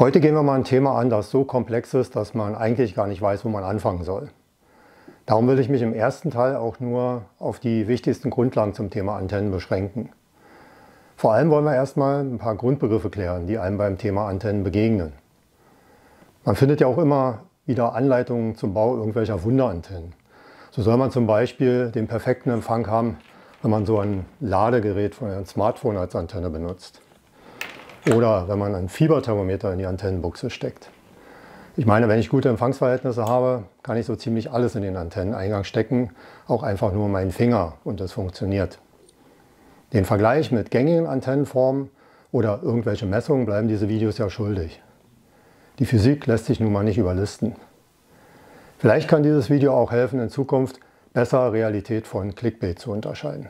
Heute gehen wir mal ein Thema an, das so komplex ist, dass man eigentlich gar nicht weiß, wo man anfangen soll. Darum will ich mich im ersten Teil auch nur auf die wichtigsten Grundlagen zum Thema Antennen beschränken. Vor allem wollen wir erstmal ein paar Grundbegriffe klären, die einem beim Thema Antennen begegnen. Man findet ja auch immer wieder Anleitungen zum Bau irgendwelcher Wunderantennen. So soll man zum Beispiel den perfekten Empfang haben, wenn man so ein Ladegerät von einem Smartphone als Antenne benutzt oder wenn man ein Fieberthermometer in die Antennenbuchse steckt. Ich meine, wenn ich gute Empfangsverhältnisse habe, kann ich so ziemlich alles in den Antenneneingang stecken, auch einfach nur meinen Finger und es funktioniert. Den Vergleich mit gängigen Antennenformen oder irgendwelche Messungen bleiben diese Videos ja schuldig. Die Physik lässt sich nun mal nicht überlisten. Vielleicht kann dieses Video auch helfen, in Zukunft besser Realität von Clickbait zu unterscheiden.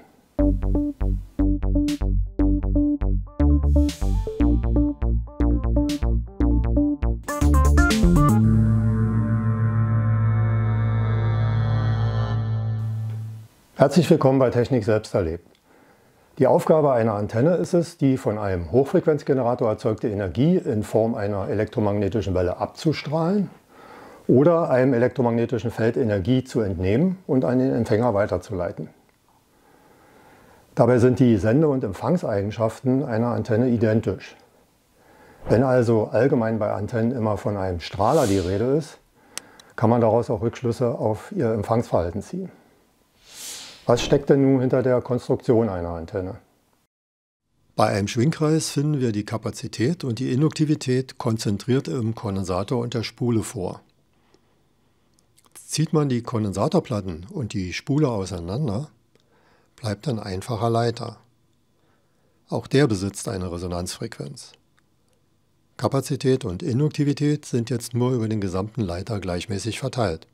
Herzlich willkommen bei Technik selbst erlebt. Die Aufgabe einer Antenne ist es, die von einem Hochfrequenzgenerator erzeugte Energie in Form einer elektromagnetischen Welle abzustrahlen oder einem elektromagnetischen Feld Energie zu entnehmen und an den Empfänger weiterzuleiten. Dabei sind die Sende- und Empfangseigenschaften einer Antenne identisch. Wenn also allgemein bei Antennen immer von einem Strahler die Rede ist, kann man daraus auch Rückschlüsse auf ihr Empfangsverhalten ziehen. Was steckt denn nun hinter der Konstruktion einer Antenne? Bei einem Schwingkreis finden wir die Kapazität und die Induktivität konzentriert im Kondensator und der Spule vor. Zieht man die Kondensatorplatten und die Spule auseinander, bleibt ein einfacher Leiter. Auch der besitzt eine Resonanzfrequenz. Kapazität und Induktivität sind jetzt nur über den gesamten Leiter gleichmäßig verteilt.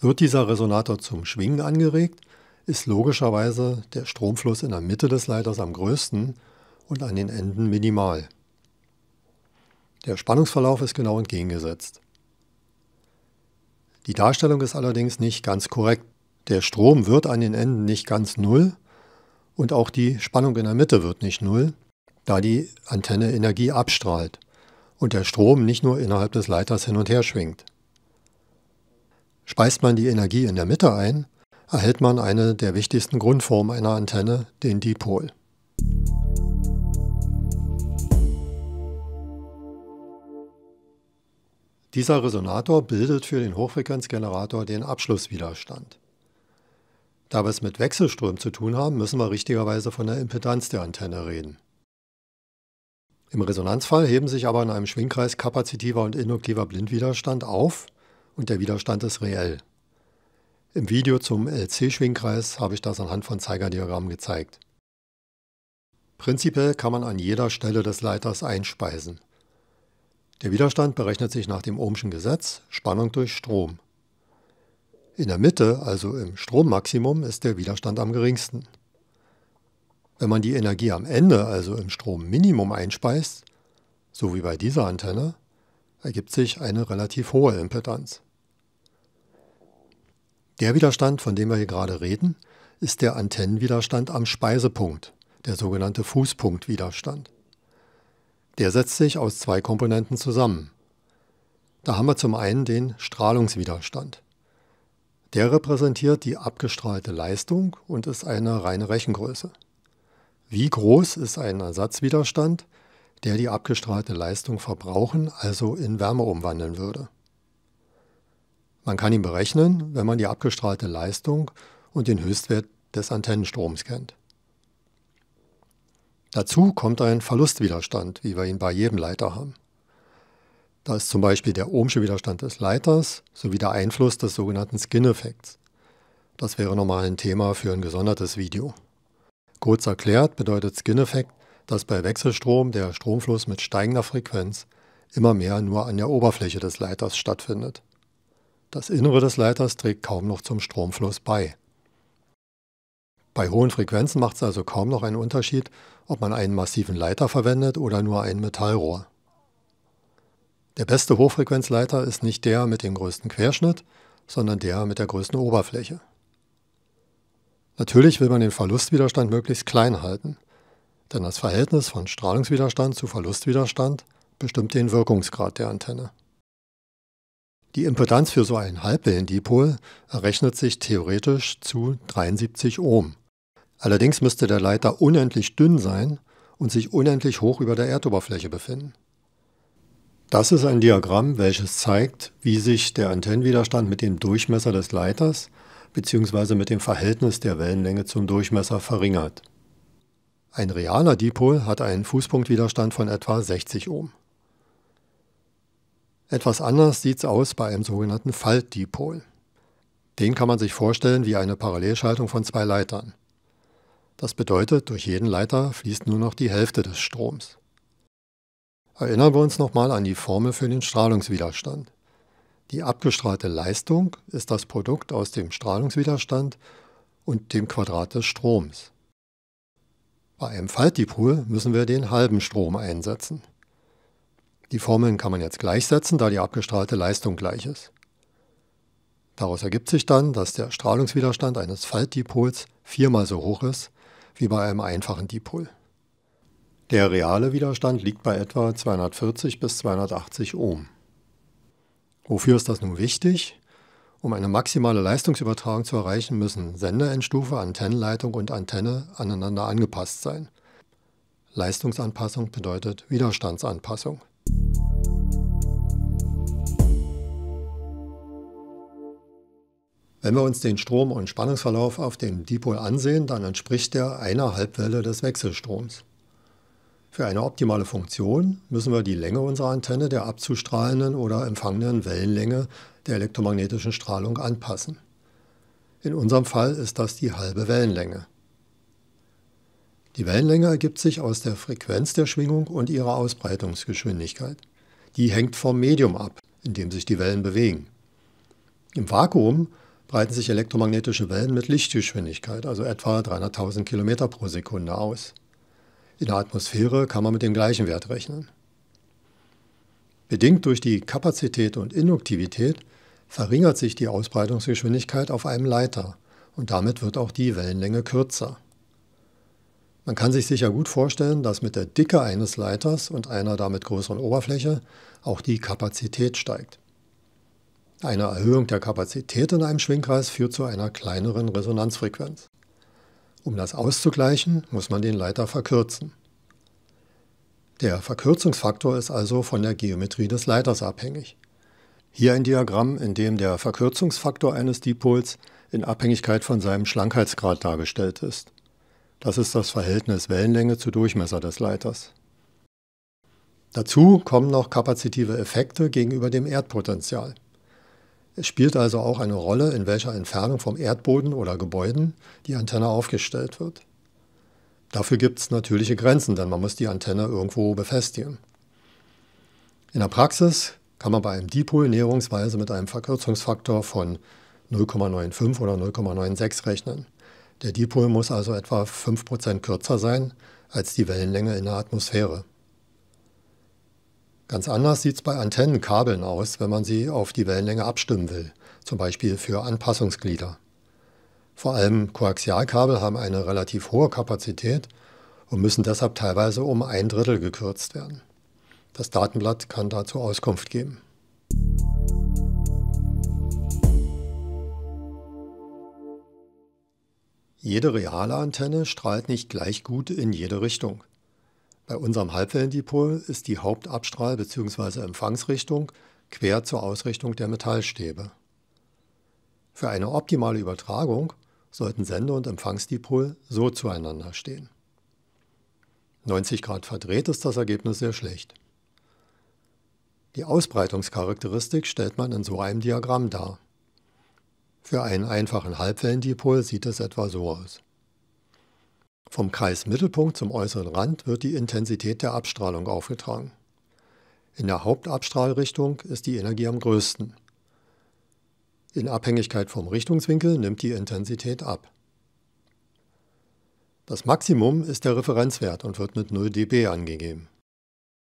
Wird dieser Resonator zum Schwingen angeregt, ist logischerweise der Stromfluss in der Mitte des Leiters am größten und an den Enden minimal. Der Spannungsverlauf ist genau entgegengesetzt. Die Darstellung ist allerdings nicht ganz korrekt. Der Strom wird an den Enden nicht ganz null und auch die Spannung in der Mitte wird nicht null, da die Antenne Energie abstrahlt und der Strom nicht nur innerhalb des Leiters hin und her schwingt. Speist man die Energie in der Mitte ein, erhält man eine der wichtigsten Grundformen einer Antenne, den Dipol. Dieser Resonator bildet für den Hochfrequenzgenerator den Abschlusswiderstand. Da wir es mit Wechselströmen zu tun haben, müssen wir richtigerweise von der Impedanz der Antenne reden. Im Resonanzfall heben sich aber in einem Schwingkreis kapazitiver und induktiver Blindwiderstand auf und der Widerstand ist reell. Im Video zum LC-Schwingkreis habe ich das anhand von Zeigerdiagrammen gezeigt. Prinzipiell kann man an jeder Stelle des Leiters einspeisen. Der Widerstand berechnet sich nach dem Ohmschen Gesetz Spannung durch Strom. In der Mitte, also im Strommaximum, ist der Widerstand am geringsten. Wenn man die Energie am Ende, also im Stromminimum, einspeist, so wie bei dieser Antenne, ergibt sich eine relativ hohe Impedanz. Der Widerstand, von dem wir hier gerade reden, ist der Antennenwiderstand am Speisepunkt, der sogenannte Fußpunktwiderstand. Der setzt sich aus zwei Komponenten zusammen. Da haben wir zum einen den Strahlungswiderstand. Der repräsentiert die abgestrahlte Leistung und ist eine reine Rechengröße. Wie groß ist ein Ersatzwiderstand, der die abgestrahlte Leistung verbrauchen, also in Wärme umwandeln würde? Man kann ihn berechnen, wenn man die abgestrahlte Leistung und den Höchstwert des Antennenstroms kennt. Dazu kommt ein Verlustwiderstand, wie wir ihn bei jedem Leiter haben. Da ist zum Beispiel der ohmsche Widerstand des Leiters sowie der Einfluss des sogenannten Skin-Effekts. Das wäre nochmal ein Thema für ein gesondertes Video. Kurz erklärt bedeutet Skin-Effekt, dass bei Wechselstrom der Stromfluss mit steigender Frequenz immer mehr nur an der Oberfläche des Leiters stattfindet. Das Innere des Leiters trägt kaum noch zum Stromfluss bei. Bei hohen Frequenzen macht es also kaum noch einen Unterschied, ob man einen massiven Leiter verwendet oder nur ein Metallrohr. Der beste Hochfrequenzleiter ist nicht der mit dem größten Querschnitt, sondern der mit der größten Oberfläche. Natürlich will man den Verlustwiderstand möglichst klein halten, denn das Verhältnis von Strahlungswiderstand zu Verlustwiderstand bestimmt den Wirkungsgrad der Antenne. Die Impedanz für so einen Halbwellendipol errechnet sich theoretisch zu 73 Ohm. Allerdings müsste der Leiter unendlich dünn sein und sich unendlich hoch über der Erdoberfläche befinden. Das ist ein Diagramm, welches zeigt, wie sich der Antennenwiderstand mit dem Durchmesser des Leiters bzw. mit dem Verhältnis der Wellenlänge zum Durchmesser verringert. Ein realer Dipol hat einen Fußpunktwiderstand von etwa 60 Ohm. Etwas anders sieht es aus bei einem sogenannten Faltdipol. Den kann man sich vorstellen wie eine Parallelschaltung von zwei Leitern. Das bedeutet, durch jeden Leiter fließt nur noch die Hälfte des Stroms. Erinnern wir uns nochmal an die Formel für den Strahlungswiderstand. Die abgestrahlte Leistung ist das Produkt aus dem Strahlungswiderstand und dem Quadrat des Stroms. Bei einem Faltdipol müssen wir den halben Strom einsetzen. Die Formeln kann man jetzt gleichsetzen, da die abgestrahlte Leistung gleich ist. Daraus ergibt sich dann, dass der Strahlungswiderstand eines Faltdipols viermal so hoch ist wie bei einem einfachen Dipol. Der reale Widerstand liegt bei etwa 240 bis 280 Ohm. Wofür ist das nun wichtig? Um eine maximale Leistungsübertragung zu erreichen, müssen Senderendstufe, Antennenleitung und Antenne aneinander angepasst sein. Leistungsanpassung bedeutet Widerstandsanpassung. Wenn wir uns den Strom- und Spannungsverlauf auf dem Dipol ansehen, dann entspricht der einer Halbwelle des Wechselstroms. Für eine optimale Funktion müssen wir die Länge unserer Antenne der abzustrahlenden oder empfangenen Wellenlänge der elektromagnetischen Strahlung anpassen. In unserem Fall ist das die halbe Wellenlänge. Die Wellenlänge ergibt sich aus der Frequenz der Schwingung und ihrer Ausbreitungsgeschwindigkeit. Die hängt vom Medium ab, in dem sich die Wellen bewegen. Im Vakuum breiten sich elektromagnetische Wellen mit Lichtgeschwindigkeit, also etwa 300.000 km pro Sekunde, aus. In der Atmosphäre kann man mit dem gleichen Wert rechnen. Bedingt durch die Kapazität und Induktivität verringert sich die Ausbreitungsgeschwindigkeit auf einem Leiter und damit wird auch die Wellenlänge kürzer. Man kann sich sicher gut vorstellen, dass mit der Dicke eines Leiters und einer damit größeren Oberfläche auch die Kapazität steigt. Eine Erhöhung der Kapazität in einem Schwingkreis führt zu einer kleineren Resonanzfrequenz. Um das auszugleichen, muss man den Leiter verkürzen. Der Verkürzungsfaktor ist also von der Geometrie des Leiters abhängig. Hier ein Diagramm, in dem der Verkürzungsfaktor eines Dipols in Abhängigkeit von seinem Schlankheitsgrad dargestellt ist. Das ist das Verhältnis Wellenlänge zu Durchmesser des Leiters. Dazu kommen noch kapazitive Effekte gegenüber dem Erdpotential. Es spielt also auch eine Rolle, in welcher Entfernung vom Erdboden oder Gebäuden die Antenne aufgestellt wird. Dafür gibt es natürliche Grenzen, denn man muss die Antenne irgendwo befestigen. In der Praxis kann man bei einem Dipol näherungsweise mit einem Verkürzungsfaktor von 0,95 oder 0,96 rechnen. Der Dipol muss also etwa 5% kürzer sein als die Wellenlänge in der Atmosphäre. Ganz anders sieht es bei Antennenkabeln aus, wenn man sie auf die Wellenlänge abstimmen will, zum Beispiel für Anpassungsglieder. Vor allem Koaxialkabel haben eine relativ hohe Kapazität und müssen deshalb teilweise um ein Drittel gekürzt werden. Das Datenblatt kann dazu Auskunft geben. Jede reale Antenne strahlt nicht gleich gut in jede Richtung. Bei unserem Halbwellendipol ist die Hauptabstrahl- bzw. Empfangsrichtung quer zur Ausrichtung der Metallstäbe. Für eine optimale Übertragung sollten Sende- und Empfangsdipol so zueinander stehen. 90 Grad verdreht ist das Ergebnis sehr schlecht. Die Ausbreitungscharakteristik stellt man in so einem Diagramm dar. Für einen einfachen Halbwellendipol sieht es etwa so aus. Vom Kreismittelpunkt zum äußeren Rand wird die Intensität der Abstrahlung aufgetragen. In der Hauptabstrahlrichtung ist die Energie am größten. In Abhängigkeit vom Richtungswinkel nimmt die Intensität ab. Das Maximum ist der Referenzwert und wird mit 0 dB angegeben.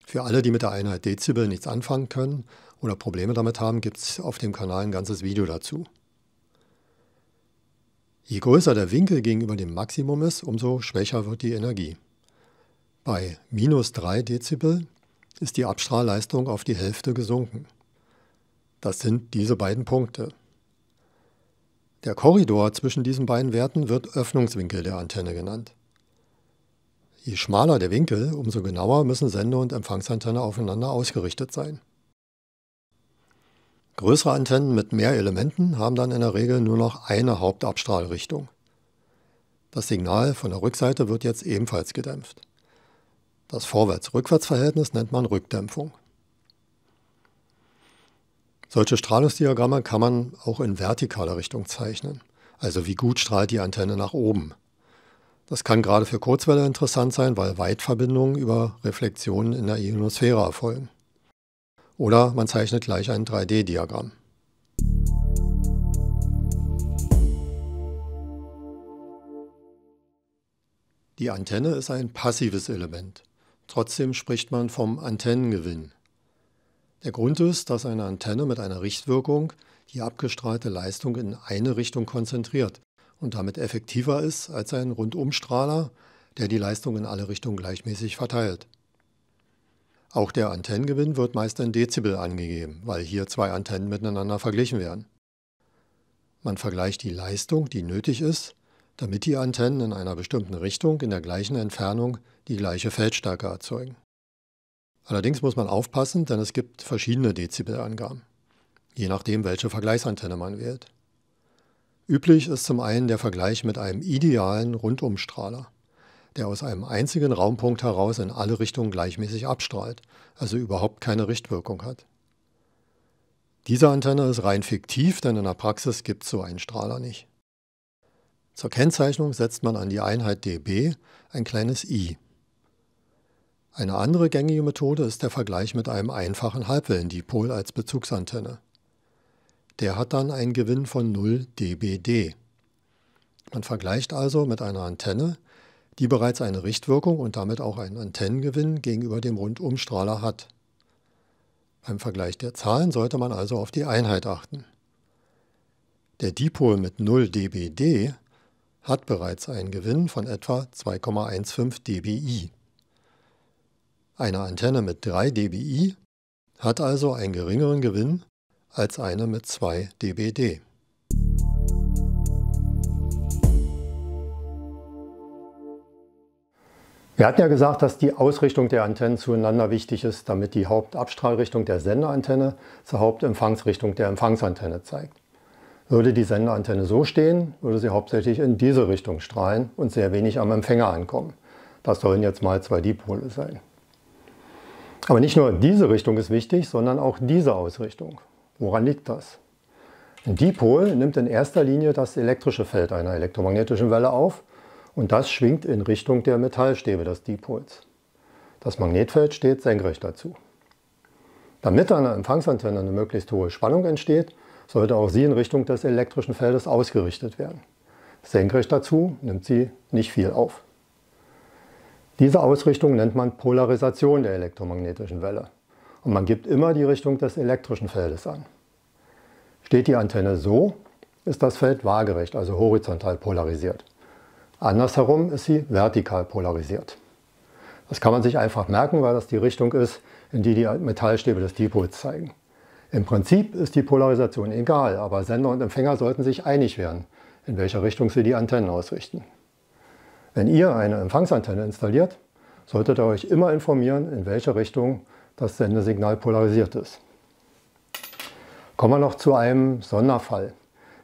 Für alle, die mit der Einheit Dezibel nichts anfangen können oder Probleme damit haben, gibt es auf dem Kanal ein ganzes Video dazu. Je größer der Winkel gegenüber dem Maximum ist, umso schwächer wird die Energie. Bei minus 3 Dezibel ist die Abstrahlleistung auf die Hälfte gesunken. Das sind diese beiden Punkte. Der Korridor zwischen diesen beiden Werten wird Öffnungswinkel der Antenne genannt. Je schmaler der Winkel, umso genauer müssen Sende- und Empfangsantenne aufeinander ausgerichtet sein. Größere Antennen mit mehr Elementen haben dann in der Regel nur noch eine Hauptabstrahlrichtung. Das Signal von der Rückseite wird jetzt ebenfalls gedämpft. Das Vorwärts-Rückwärts-Verhältnis nennt man Rückdämpfung. Solche Strahlungsdiagramme kann man auch in vertikaler Richtung zeichnen, also wie gut strahlt die Antenne nach oben. Das kann gerade für Kurzwelle interessant sein, weil Weitverbindungen über Reflexionen in der Ionosphäre erfolgen. Oder man zeichnet gleich ein 3D-Diagramm. Die Antenne ist ein passives Element. Trotzdem spricht man vom Antennengewinn. Der Grund ist, dass eine Antenne mit einer Richtwirkung die abgestrahlte Leistung in eine Richtung konzentriert und damit effektiver ist als ein Rundumstrahler, der die Leistung in alle Richtungen gleichmäßig verteilt. Auch der Antennengewinn wird meist in Dezibel angegeben, weil hier zwei Antennen miteinander verglichen werden. Man vergleicht die Leistung, die nötig ist, damit die Antennen in einer bestimmten Richtung in der gleichen Entfernung die gleiche Feldstärke erzeugen. Allerdings muss man aufpassen, denn es gibt verschiedene Dezibelangaben, je nachdem, welche Vergleichsantenne man wählt. Üblich ist zum einen der Vergleich mit einem idealen Rundumstrahler der aus einem einzigen Raumpunkt heraus in alle Richtungen gleichmäßig abstrahlt, also überhaupt keine Richtwirkung hat. Diese Antenne ist rein fiktiv, denn in der Praxis gibt es so einen Strahler nicht. Zur Kennzeichnung setzt man an die Einheit dB ein kleines i. Eine andere gängige Methode ist der Vergleich mit einem einfachen Halbwellendipol als Bezugsantenne. Der hat dann einen Gewinn von 0 dBd. Man vergleicht also mit einer Antenne, die bereits eine Richtwirkung und damit auch einen Antennengewinn gegenüber dem Rundumstrahler hat. Beim Vergleich der Zahlen sollte man also auf die Einheit achten. Der Dipol mit 0 dBd hat bereits einen Gewinn von etwa 2,15 dBi. Eine Antenne mit 3 dBi hat also einen geringeren Gewinn als eine mit 2 dBd. Wir hatten ja gesagt, dass die Ausrichtung der Antennen zueinander wichtig ist, damit die Hauptabstrahlrichtung der Senderantenne zur Hauptempfangsrichtung der Empfangsantenne zeigt. Würde die Senderantenne so stehen, würde sie hauptsächlich in diese Richtung strahlen und sehr wenig am Empfänger ankommen. Das sollen jetzt mal zwei Dipole sein. Aber nicht nur diese Richtung ist wichtig, sondern auch diese Ausrichtung. Woran liegt das? Ein Dipol nimmt in erster Linie das elektrische Feld einer elektromagnetischen Welle auf und das schwingt in Richtung der Metallstäbe des Dipols. Das Magnetfeld steht senkrecht dazu. Damit an der Empfangsantenne eine möglichst hohe Spannung entsteht, sollte auch sie in Richtung des elektrischen Feldes ausgerichtet werden. Senkrecht dazu nimmt sie nicht viel auf. Diese Ausrichtung nennt man Polarisation der elektromagnetischen Welle und man gibt immer die Richtung des elektrischen Feldes an. Steht die Antenne so, ist das Feld waagerecht, also horizontal polarisiert. Andersherum ist sie vertikal polarisiert. Das kann man sich einfach merken, weil das die Richtung ist, in die die Metallstäbe des Dipols zeigen. Im Prinzip ist die Polarisation egal, aber Sender und Empfänger sollten sich einig werden, in welcher Richtung sie die Antennen ausrichten. Wenn ihr eine Empfangsantenne installiert, solltet ihr euch immer informieren, in welche Richtung das Sendesignal polarisiert ist. Kommen wir noch zu einem Sonderfall,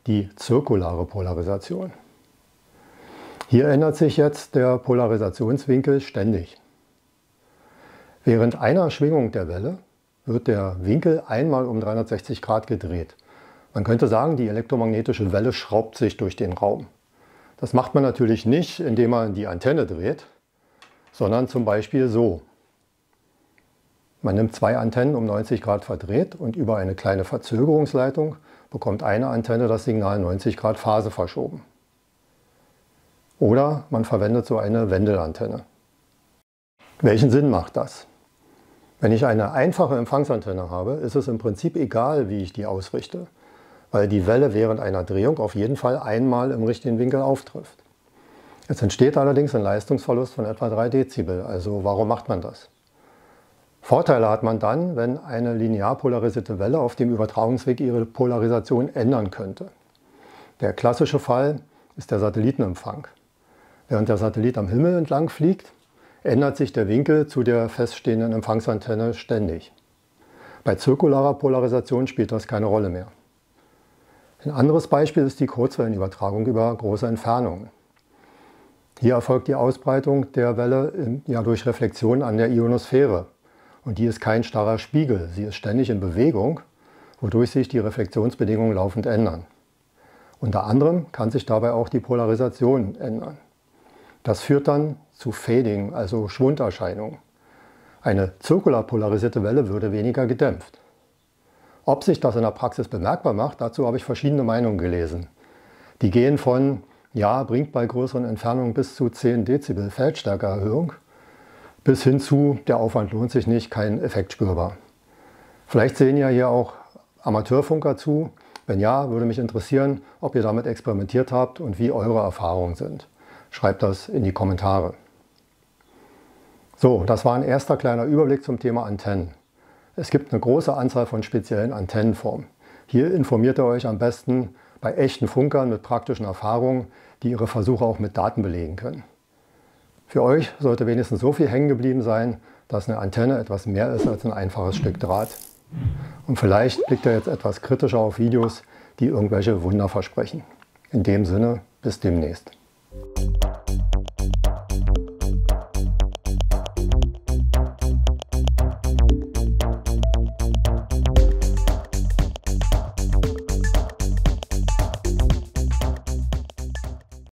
die zirkulare Polarisation. Hier ändert sich jetzt der Polarisationswinkel ständig. Während einer Schwingung der Welle wird der Winkel einmal um 360 Grad gedreht. Man könnte sagen, die elektromagnetische Welle schraubt sich durch den Raum. Das macht man natürlich nicht, indem man die Antenne dreht, sondern zum Beispiel so. Man nimmt zwei Antennen um 90 Grad verdreht und über eine kleine Verzögerungsleitung bekommt eine Antenne das Signal 90 Grad Phase verschoben. Oder man verwendet so eine Wendelantenne. Welchen Sinn macht das? Wenn ich eine einfache Empfangsantenne habe, ist es im Prinzip egal, wie ich die ausrichte, weil die Welle während einer Drehung auf jeden Fall einmal im richtigen Winkel auftrifft. Es entsteht allerdings ein Leistungsverlust von etwa 3 Dezibel, also warum macht man das? Vorteile hat man dann, wenn eine linear polarisierte Welle auf dem Übertragungsweg ihre Polarisation ändern könnte. Der klassische Fall ist der Satellitenempfang. Während der Satellit am Himmel entlang fliegt, ändert sich der Winkel zu der feststehenden Empfangsantenne ständig. Bei zirkularer Polarisation spielt das keine Rolle mehr. Ein anderes Beispiel ist die Kurzwellenübertragung über große Entfernungen. Hier erfolgt die Ausbreitung der Welle ja durch Reflexion an der Ionosphäre. Und die ist kein starrer Spiegel, sie ist ständig in Bewegung, wodurch sich die Reflexionsbedingungen laufend ändern. Unter anderem kann sich dabei auch die Polarisation ändern. Das führt dann zu Fading, also Schwunderscheinungen. Eine zirkular polarisierte Welle würde weniger gedämpft. Ob sich das in der Praxis bemerkbar macht, dazu habe ich verschiedene Meinungen gelesen. Die gehen von, ja, bringt bei größeren Entfernungen bis zu 10 Dezibel Feldstärkeerhöhung, bis hin zu, der Aufwand lohnt sich nicht, kein Effekt spürbar. Vielleicht sehen ja hier auch Amateurfunker zu. Wenn ja, würde mich interessieren, ob ihr damit experimentiert habt und wie eure Erfahrungen sind. Schreibt das in die Kommentare. So, das war ein erster kleiner Überblick zum Thema Antennen. Es gibt eine große Anzahl von speziellen Antennenformen. Hier informiert ihr euch am besten bei echten Funkern mit praktischen Erfahrungen, die ihre Versuche auch mit Daten belegen können. Für euch sollte wenigstens so viel hängen geblieben sein, dass eine Antenne etwas mehr ist als ein einfaches Stück Draht. Und vielleicht blickt ihr jetzt etwas kritischer auf Videos, die irgendwelche Wunder versprechen. In dem Sinne, bis demnächst.